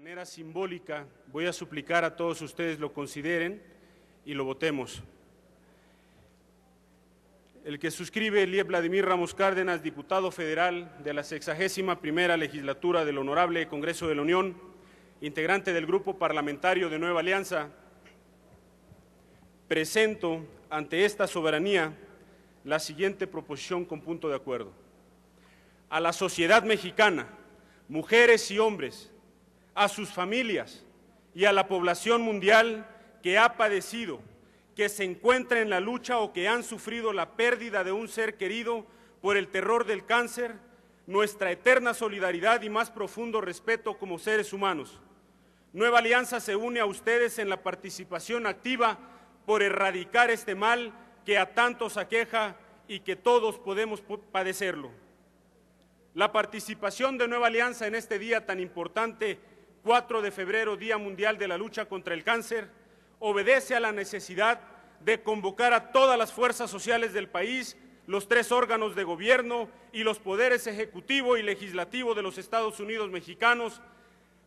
...de manera simbólica voy a suplicar a todos ustedes lo consideren y lo votemos. El que suscribe Elie Vladimir Ramos Cárdenas, diputado federal de la 61 primera legislatura del Honorable Congreso de la Unión, integrante del Grupo Parlamentario de Nueva Alianza, presento ante esta soberanía la siguiente proposición con punto de acuerdo. A la sociedad mexicana, mujeres y hombres, a sus familias y a la población mundial que ha padecido, que se encuentra en la lucha o que han sufrido la pérdida de un ser querido por el terror del cáncer, nuestra eterna solidaridad y más profundo respeto como seres humanos. Nueva Alianza se une a ustedes en la participación activa por erradicar este mal que a tantos aqueja y que todos podemos padecerlo. La participación de Nueva Alianza en este día tan importante 4 de febrero, Día Mundial de la Lucha contra el Cáncer, obedece a la necesidad de convocar a todas las fuerzas sociales del país, los tres órganos de gobierno y los poderes ejecutivo y legislativo de los Estados Unidos mexicanos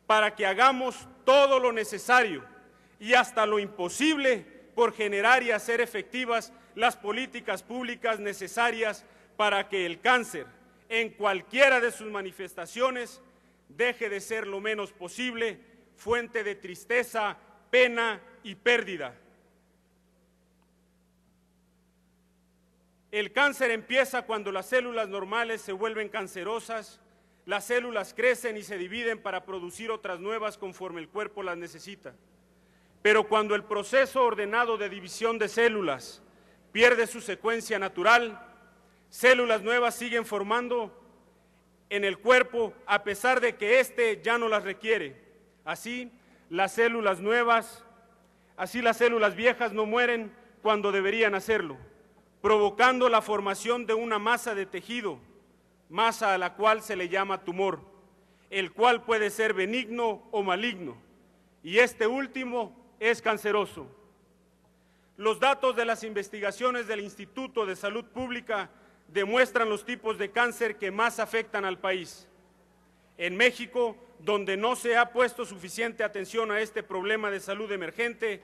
para que hagamos todo lo necesario y hasta lo imposible por generar y hacer efectivas las políticas públicas necesarias para que el cáncer, en cualquiera de sus manifestaciones, deje de ser lo menos posible fuente de tristeza, pena y pérdida. El cáncer empieza cuando las células normales se vuelven cancerosas, las células crecen y se dividen para producir otras nuevas conforme el cuerpo las necesita. Pero cuando el proceso ordenado de división de células pierde su secuencia natural, células nuevas siguen formando en el cuerpo a pesar de que éste ya no las requiere. Así, las células nuevas, así las células viejas no mueren cuando deberían hacerlo, provocando la formación de una masa de tejido, masa a la cual se le llama tumor, el cual puede ser benigno o maligno, y este último es canceroso. Los datos de las investigaciones del Instituto de Salud Pública demuestran los tipos de cáncer que más afectan al país. En México, donde no se ha puesto suficiente atención a este problema de salud emergente,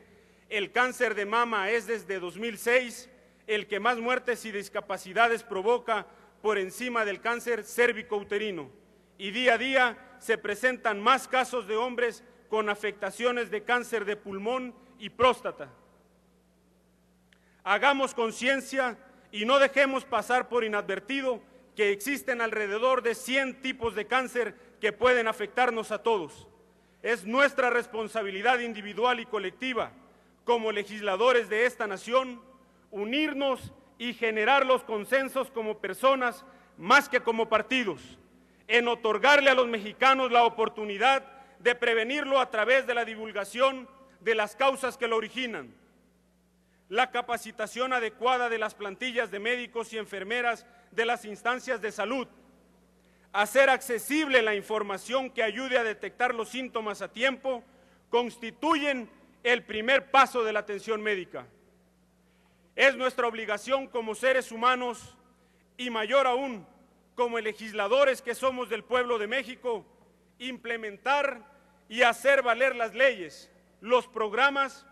el cáncer de mama es desde 2006 el que más muertes y discapacidades provoca por encima del cáncer cérvico-uterino. Y día a día se presentan más casos de hombres con afectaciones de cáncer de pulmón y próstata. Hagamos conciencia y no dejemos pasar por inadvertido que existen alrededor de 100 tipos de cáncer que pueden afectarnos a todos. Es nuestra responsabilidad individual y colectiva, como legisladores de esta nación, unirnos y generar los consensos como personas más que como partidos, en otorgarle a los mexicanos la oportunidad de prevenirlo a través de la divulgación de las causas que lo originan la capacitación adecuada de las plantillas de médicos y enfermeras de las instancias de salud, hacer accesible la información que ayude a detectar los síntomas a tiempo, constituyen el primer paso de la atención médica. Es nuestra obligación como seres humanos y mayor aún como legisladores que somos del pueblo de México, implementar y hacer valer las leyes, los programas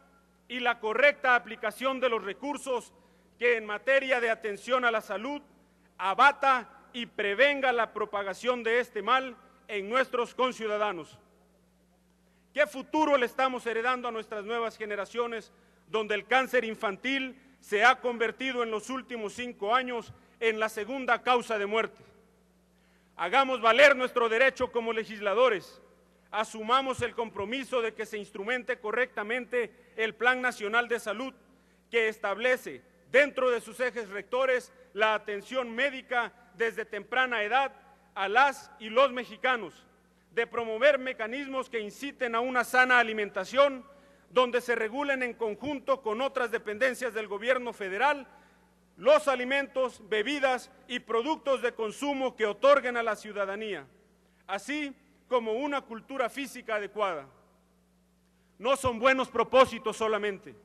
y la correcta aplicación de los recursos que en materia de atención a la salud abata y prevenga la propagación de este mal en nuestros conciudadanos. ¿Qué futuro le estamos heredando a nuestras nuevas generaciones donde el cáncer infantil se ha convertido en los últimos cinco años en la segunda causa de muerte? Hagamos valer nuestro derecho como legisladores asumamos el compromiso de que se instrumente correctamente el Plan Nacional de Salud que establece dentro de sus ejes rectores la atención médica desde temprana edad a las y los mexicanos, de promover mecanismos que inciten a una sana alimentación, donde se regulen en conjunto con otras dependencias del gobierno federal los alimentos, bebidas y productos de consumo que otorguen a la ciudadanía. Así, como una cultura física adecuada. No son buenos propósitos solamente,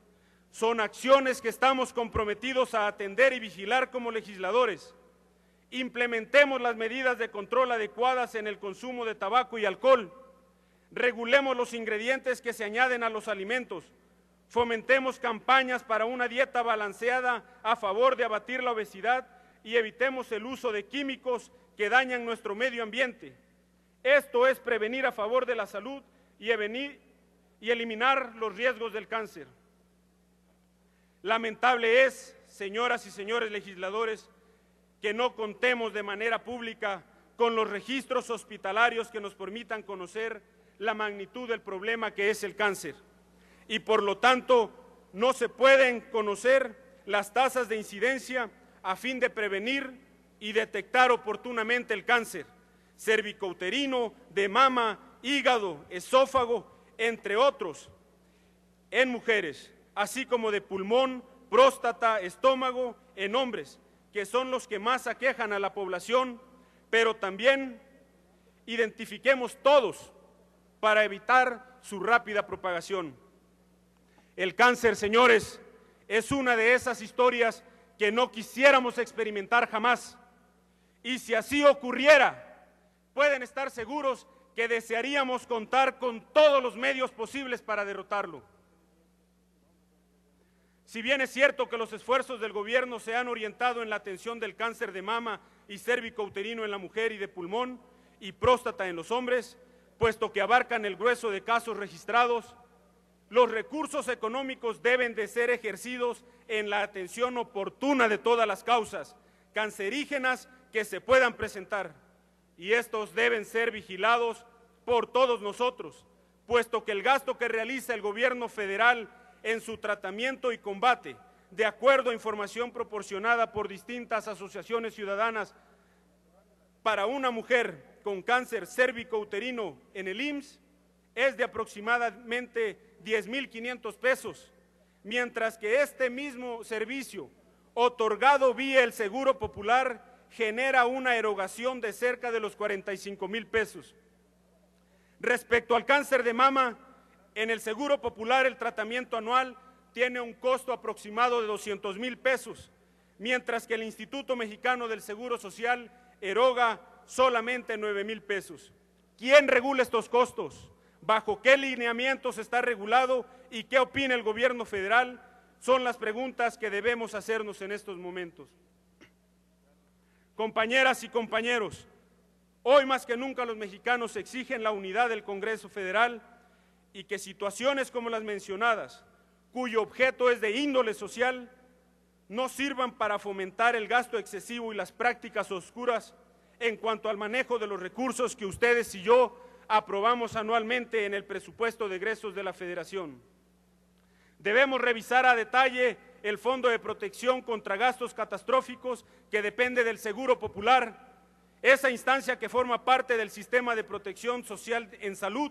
son acciones que estamos comprometidos a atender y vigilar como legisladores. Implementemos las medidas de control adecuadas en el consumo de tabaco y alcohol. Regulemos los ingredientes que se añaden a los alimentos. Fomentemos campañas para una dieta balanceada a favor de abatir la obesidad y evitemos el uso de químicos que dañan nuestro medio ambiente. Esto es prevenir a favor de la salud y, eliminar los riesgos del cáncer. Lamentable es, señoras y señores legisladores, que no contemos de manera pública con los registros hospitalarios que nos permitan conocer la magnitud del problema que es el cáncer. Y por lo tanto, no se pueden conocer las tasas de incidencia a fin de prevenir y detectar oportunamente el cáncer cervicouterino, de mama, hígado, esófago, entre otros, en mujeres, así como de pulmón, próstata, estómago, en hombres, que son los que más aquejan a la población, pero también identifiquemos todos para evitar su rápida propagación. El cáncer, señores, es una de esas historias que no quisiéramos experimentar jamás. Y si así ocurriera, pueden estar seguros que desearíamos contar con todos los medios posibles para derrotarlo. Si bien es cierto que los esfuerzos del gobierno se han orientado en la atención del cáncer de mama y cérvico-uterino en la mujer y de pulmón y próstata en los hombres, puesto que abarcan el grueso de casos registrados, los recursos económicos deben de ser ejercidos en la atención oportuna de todas las causas cancerígenas que se puedan presentar y estos deben ser vigilados por todos nosotros, puesto que el gasto que realiza el gobierno federal en su tratamiento y combate, de acuerdo a información proporcionada por distintas asociaciones ciudadanas para una mujer con cáncer cérvico-uterino en el IMSS, es de aproximadamente 10.500 pesos, mientras que este mismo servicio, otorgado vía el Seguro Popular, genera una erogación de cerca de los 45 mil pesos. Respecto al cáncer de mama, en el Seguro Popular el tratamiento anual tiene un costo aproximado de 200 mil pesos, mientras que el Instituto Mexicano del Seguro Social eroga solamente 9 mil pesos. ¿Quién regula estos costos? ¿Bajo qué lineamientos está regulado y qué opina el gobierno federal? Son las preguntas que debemos hacernos en estos momentos. Compañeras y compañeros, hoy más que nunca los mexicanos exigen la unidad del Congreso Federal y que situaciones como las mencionadas, cuyo objeto es de índole social, no sirvan para fomentar el gasto excesivo y las prácticas oscuras en cuanto al manejo de los recursos que ustedes y yo aprobamos anualmente en el presupuesto de egresos de la Federación. Debemos revisar a detalle el Fondo de Protección contra Gastos Catastróficos que depende del Seguro Popular, esa instancia que forma parte del sistema de protección social en salud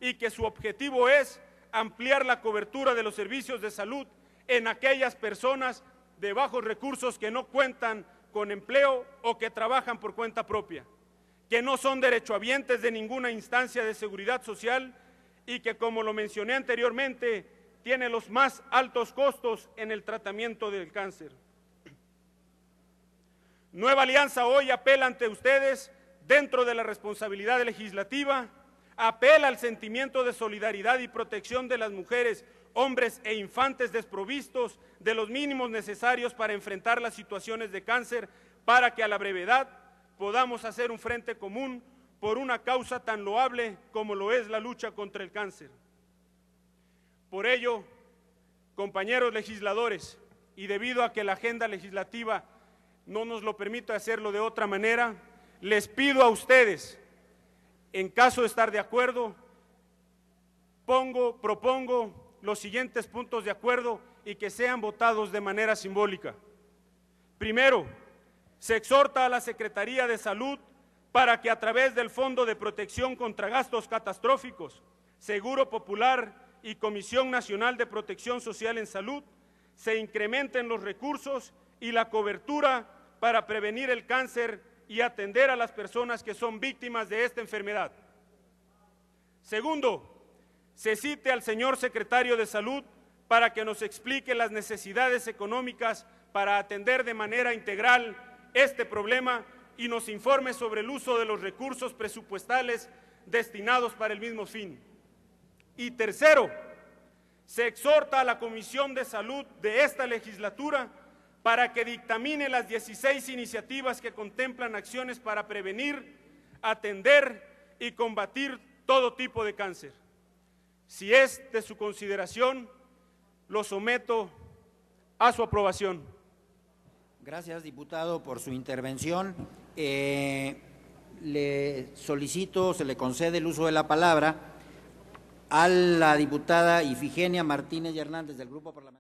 y que su objetivo es ampliar la cobertura de los servicios de salud en aquellas personas de bajos recursos que no cuentan con empleo o que trabajan por cuenta propia, que no son derechohabientes de ninguna instancia de seguridad social y que, como lo mencioné anteriormente, tiene los más altos costos en el tratamiento del cáncer. Nueva Alianza hoy apela ante ustedes, dentro de la responsabilidad legislativa, apela al sentimiento de solidaridad y protección de las mujeres, hombres e infantes desprovistos de los mínimos necesarios para enfrentar las situaciones de cáncer, para que a la brevedad podamos hacer un frente común por una causa tan loable como lo es la lucha contra el cáncer. Por ello, compañeros legisladores, y debido a que la agenda legislativa no nos lo permite hacerlo de otra manera, les pido a ustedes, en caso de estar de acuerdo, pongo, propongo los siguientes puntos de acuerdo y que sean votados de manera simbólica. Primero, se exhorta a la Secretaría de Salud para que a través del Fondo de Protección contra Gastos Catastróficos, Seguro Popular y Comisión Nacional de Protección Social en Salud se incrementen los recursos y la cobertura para prevenir el cáncer y atender a las personas que son víctimas de esta enfermedad. Segundo, se cite al señor secretario de Salud para que nos explique las necesidades económicas para atender de manera integral este problema y nos informe sobre el uso de los recursos presupuestales destinados para el mismo fin. Y tercero, se exhorta a la Comisión de Salud de esta legislatura para que dictamine las 16 iniciativas que contemplan acciones para prevenir, atender y combatir todo tipo de cáncer. Si es de su consideración, lo someto a su aprobación. Gracias, diputado, por su intervención. Eh, le solicito, se le concede el uso de la palabra a la diputada Ifigenia Martínez Hernández del Grupo Parlamentario.